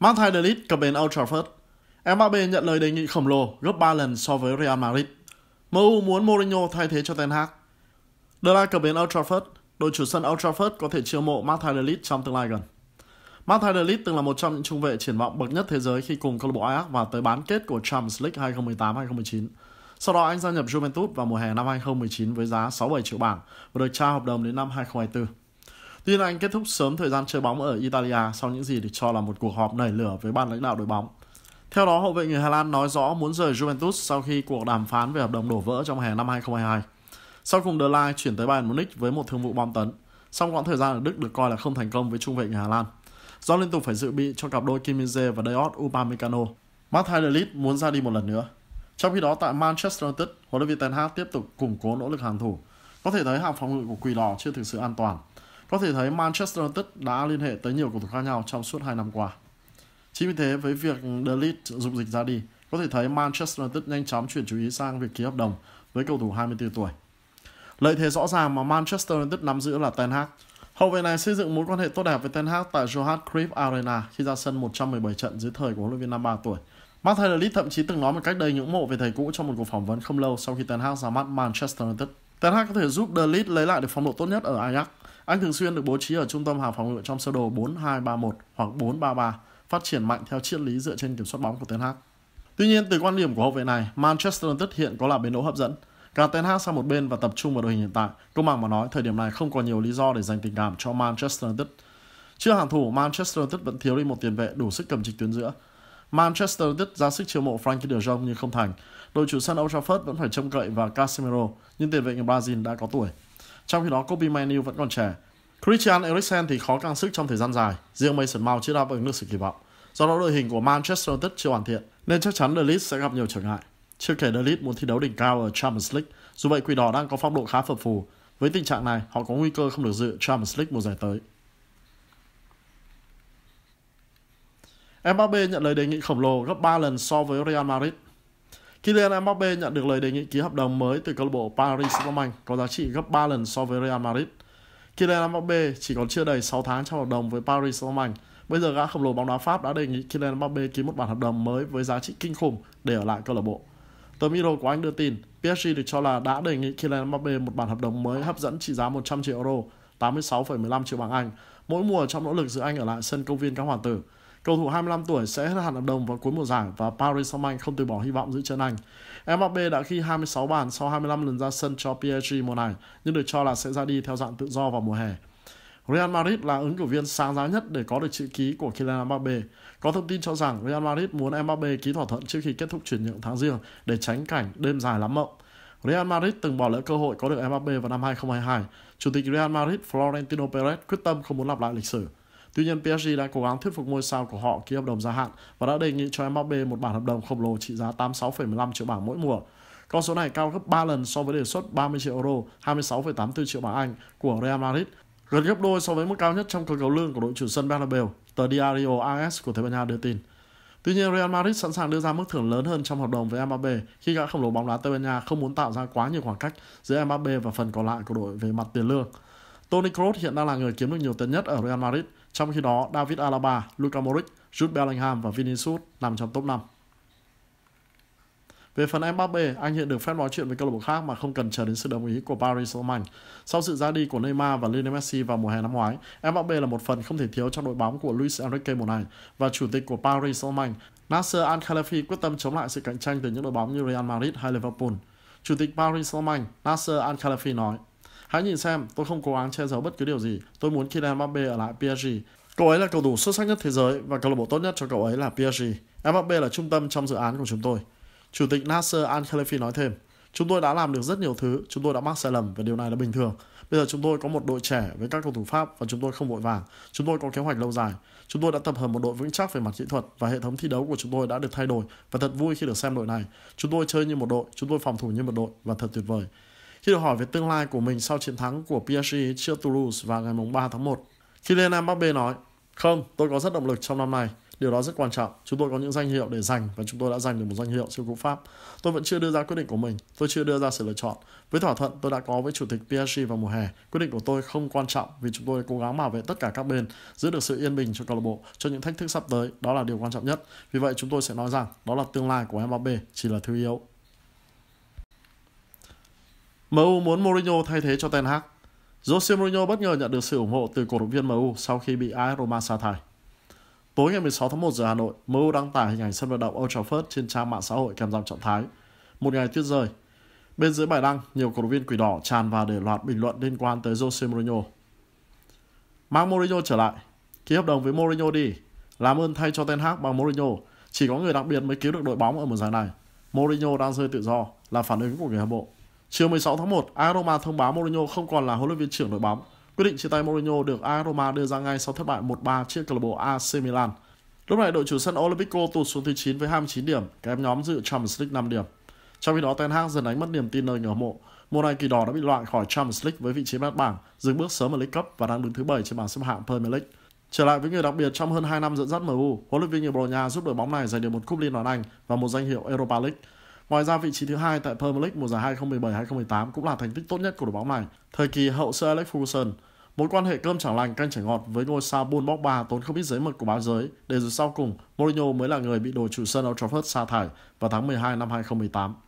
Mang thai cập bến Old Trafford, Mbappe nhận lời đề nghị khổng lồ gấp 3 lần so với Real Madrid. MU muốn Mourinho thay thế cho Ten Hag. De La cập bến Old Trafford, đội chủ sân Old Trafford có thể chiêu mộ Mathai De trong tương lai gần. Mathai De từng là một trong những trung vệ triển vọng bậc nhất thế giới khi cùng câu lạc bộ Ajax vào tới bán kết của Champions League 2018-2019. Sau đó anh gia nhập Juventus vào mùa hè năm 2019 với giá 67 triệu bảng và được trao hợp đồng đến năm 2024. Tin Anh kết thúc sớm thời gian chơi bóng ở Italia sau những gì được cho là một cuộc họp nảy lửa với ban lãnh đạo đội bóng. Theo đó, hậu vệ người Hà Lan nói rõ muốn rời Juventus sau khi cuộc đàm phán về hợp đồng đổ vỡ trong hè năm 2022. Sau cùng De Ligt chuyển tới Bayern Munich với một thương vụ bom tấn. Song quãng thời gian ở Đức được coi là không thành công với trung vệ người Hà Lan. Do liên tục phải dự bị cho cặp đôi Kim Min-jae và Dayot Upamecano, Matthias De Ligt muốn ra đi một lần nữa. Trong khi đó tại Manchester United, huấn luyện viên Ten Hag tiếp tục củng cố nỗ lực hàng thủ. Có thể thấy hàng phòng ngự của Quỷ Đỏ chưa thực sự an toàn có thể thấy Manchester United đã liên hệ tới nhiều cầu thủ khác nhau trong suốt 2 năm qua. Chính vì thế, với việc De Ligt dục dịch ra đi, có thể thấy Manchester United nhanh chóng chuyển chú ý sang việc ký hợp đồng với cầu thủ 24 tuổi. Lợi thế rõ ràng mà Manchester United nắm giữ là Ten Hag. Hậu vệ này xây dựng mối quan hệ tốt đẹp với Ten Hag tại Johan Cruyff Arena khi ra sân 117 trận dưới thời của huấn luyện viên 53 tuổi. Mark Taylor thậm chí từng nói một cách đầy ngưỡng mộ về thầy cũ trong một cuộc phỏng vấn không lâu sau khi Ten Hag ra mắt Manchester United. Ten Hag có thể giúp The Leeds lấy lại được phong độ tốt nhất ở Ajax anh thường xuyên được bố trí ở trung tâm hàng phòng ngự trong sơ đồ 4-2-3-1 hoặc 4-3-3, phát triển mạnh theo triết lý dựa trên kiểm soát bóng của Ten Hag. Tuy nhiên, từ quan điểm của hậu vệ này, Manchester United hiện có là bến đỗ hấp dẫn. Cả Ten Hag sang một bên và tập trung vào đội hình hiện tại, công bằng mà nói, thời điểm này không có nhiều lý do để dành tình cảm cho Manchester United. Chưa hàng thủ, Manchester United vẫn thiếu đi một tiền vệ đủ sức cầm trịch tuyến giữa. Manchester United ra sức chiêu mộ Frankie de Jong nhưng không thành. Đội chủ sân Old Trafford vẫn phải trông cậy vào Casemiro, nhưng tiền vệ người Brazil đã có tuổi. Trong khi đó Kobe Manu vẫn còn trẻ. Christian Eriksen thì khó căng sức trong thời gian dài, riêng Mason Mount chưa đáp ứng được sự kỳ vọng. Do đó đội hình của Manchester United chưa hoàn thiện, nên chắc chắn The Leeds sẽ gặp nhiều trở ngại. Chưa kể The Leeds muốn thi đấu đỉnh cao ở Champions League, dù vậy Quỷ Đỏ đang có phong độ khá phập phù. Với tình trạng này, họ có nguy cơ không được dự Champions League mùa giải tới. Mbappe nhận lời đề nghị khổng lồ gấp 3 lần so với Real Madrid Kylian Mbappe nhận được lời đề nghị ký hợp đồng mới từ câu lạc bộ Paris Saint-Germain có giá trị gấp 3 lần so với Real Madrid. Kylian Mbappe chỉ còn chưa đầy 6 tháng trong hợp đồng với Paris Saint-Germain. Bây giờ gã khổng lồ bóng đá Pháp đã đề nghị Kylian Mbappe ký một bản hợp đồng mới với giá trị kinh khủng để ở lại câu lạc bộ. Tờ Miro của Anh đưa tin, PSG được cho là đã đề nghị Kylian Mbappe một bản hợp đồng mới hấp dẫn trị giá 100 triệu euro, 86,15 triệu bảng Anh, mỗi mùa trong nỗ lực giữ Anh ở lại sân công viên các hoàng tử. Cầu thủ 25 tuổi sẽ hết hạn hợp đồng vào cuối mùa giải và Paris Saint-Germain không từ bỏ hy vọng giữ chân anh. Mbappe đã ghi 26 bàn sau 25 lần ra sân cho PSG mùa này, nhưng được cho là sẽ ra đi theo dạng tự do vào mùa hè. Real Madrid là ứng cử viên sáng giá nhất để có được chữ ký của Kylian Mbappe. Có thông tin cho rằng Real Madrid muốn Mbappe ký thỏa thuận trước khi kết thúc chuyển nhượng tháng riêng để tránh cảnh đêm dài lắm mộng. Real Madrid từng bỏ lỡ cơ hội có được Mbappe vào năm 2022. Chủ tịch Real Madrid Florentino Perez quyết tâm không muốn lặp lại lịch sử. Tuy nhiên PSG đã cố gắng thuyết phục ngôi sao của họ ký hợp đồng gia hạn và đã đề nghị cho Mbappe một bản hợp đồng khổng lồ trị giá 86,15 triệu bảng mỗi mùa. Con số này cao gấp 3 lần so với đề xuất 30 triệu euro, 26,84 triệu bảng Anh của Real Madrid, gần gấp đôi so với mức cao nhất trong cơ cấu lương của đội chủ sân Bernabeu, tờ Diario AS của Tây Ban Nha đưa tin. Tuy nhiên, Real Madrid sẵn sàng đưa ra mức thưởng lớn hơn trong hợp đồng với Mbappe khi gã khổng lồ bóng đá Tây Ban Nha không muốn tạo ra quá nhiều khoảng cách giữa Mbappe và phần còn lại của đội về mặt tiền lương. Toni Kroos hiện đang là người kiếm được nhiều tiền nhất ở Real Madrid trong khi đó, David Alaba, Luka Modric, Jude Bellingham và Vinicius nằm trong top 5. Về phần Mbappe, anh hiện được phép nói chuyện với câu lạc bộ khác mà không cần chờ đến sự đồng ý của Paris Saint-Germain. Sau sự ra đi của Neymar và Lionel Messi vào mùa hè năm ngoái, Mbappe là một phần không thể thiếu trong đội bóng của Luis Enrique mùa này và chủ tịch của Paris Saint-Germain, Nasser al khelaifi quyết tâm chống lại sự cạnh tranh từ những đội bóng như Real Madrid hay Liverpool. Chủ tịch Paris Saint-Germain Nasser al khelaifi nói, Hãy nhìn xem, tôi không cố gắng che giấu bất cứ điều gì. Tôi muốn Kylian Mbappe ở lại PSG. Cậu ấy là cầu thủ xuất sắc nhất thế giới và câu lạc bộ tốt nhất cho cậu ấy là PSG. Mbappe là trung tâm trong dự án của chúng tôi. Chủ tịch Nasser al khelaifi nói thêm, Chúng tôi đã làm được rất nhiều thứ, chúng tôi đã mắc sai lầm và điều này là bình thường. Bây giờ chúng tôi có một đội trẻ với các cầu thủ Pháp và chúng tôi không vội vàng. Chúng tôi có kế hoạch lâu dài. Chúng tôi đã tập hợp một đội vững chắc về mặt kỹ thuật và hệ thống thi đấu của chúng tôi đã được thay đổi và thật vui khi được xem đội này. Chúng tôi chơi như một đội, chúng tôi phòng thủ như một đội và thật tuyệt vời. Khi được hỏi về tương lai của mình sau chiến thắng của PSG trước Toulouse vào ngày 3 tháng 1, Kylian Mbappe nói, không, tôi có rất động lực trong năm này. Điều đó rất quan trọng. Chúng tôi có những danh hiệu để giành và chúng tôi đã giành được một danh hiệu siêu cúp Pháp. Tôi vẫn chưa đưa ra quyết định của mình. Tôi chưa đưa ra sự lựa chọn. Với thỏa thuận tôi đã có với chủ tịch PSG vào mùa hè, quyết định của tôi không quan trọng vì chúng tôi cố gắng bảo vệ tất cả các bên, giữ được sự yên bình cho câu lạc bộ cho những thách thức sắp tới. Đó là điều quan trọng nhất. Vì vậy chúng tôi sẽ nói rằng đó là tương lai của Mbappe chỉ là thứ yếu. MU muốn Mourinho thay thế cho Ten Hag. Jose Mourinho bất ngờ nhận được sự ủng hộ từ cổ động viên MU sau khi bị AS Roma sa thải. Tối ngày 16 tháng 1 giờ Hà Nội, MU đăng tải hình ảnh sân vận động Old Trafford trên trang mạng xã hội kèm dòng trạng thái. Một ngày tuyết rơi. Bên dưới bài đăng, nhiều cổ động viên quỷ đỏ tràn vào để loạt bình luận liên quan tới Jose Mourinho. Mang Mourinho trở lại, ký hợp đồng với Mourinho đi. Làm ơn thay cho Ten Hag bằng Mourinho. Chỉ có người đặc biệt mới cứu được đội bóng ở mùa giải này. Mourinho đang rơi tự do là phản ứng của người hâm mộ. Chiều 16 tháng 1, Aroma thông báo Mourinho không còn là huấn luyện viên trưởng đội bóng. Quyết định chia tay Mourinho được Aroma đưa ra ngay sau thất bại 1-3 trước câu lạc bộ AC Milan. Lúc này đội chủ sân Olympico tụt xuống thứ 9 với 29 điểm, kém nhóm dự Champions League 5 điểm. Trong khi đó Ten Hag dần đánh mất niềm tin nơi người hâm mộ. Mùa này kỳ đỏ đã bị loại khỏi Champions League với vị trí bát bảng, dừng bước sớm ở League Cup và đang đứng thứ 7 trên bảng xếp hạng Premier League. Trở lại với người đặc biệt trong hơn 2 năm dẫn dắt MU, huấn luyện viên người Bồ Nha giúp đội bóng này giành được một cúp Liên đoàn Anh và một danh hiệu Europa League. Ngoài ra vị trí thứ hai tại Premier League mùa giải 2017-2018 cũng là thành tích tốt nhất của đội bóng này. Thời kỳ hậu Sir Alex Ferguson, mối quan hệ cơm chẳng lành canh chảy ngọt với ngôi sao Bull Pogba tốn không ít giấy mực của báo giới, để rồi sau cùng Mourinho mới là người bị đội chủ sân Old Trafford sa thải vào tháng 12 năm 2018.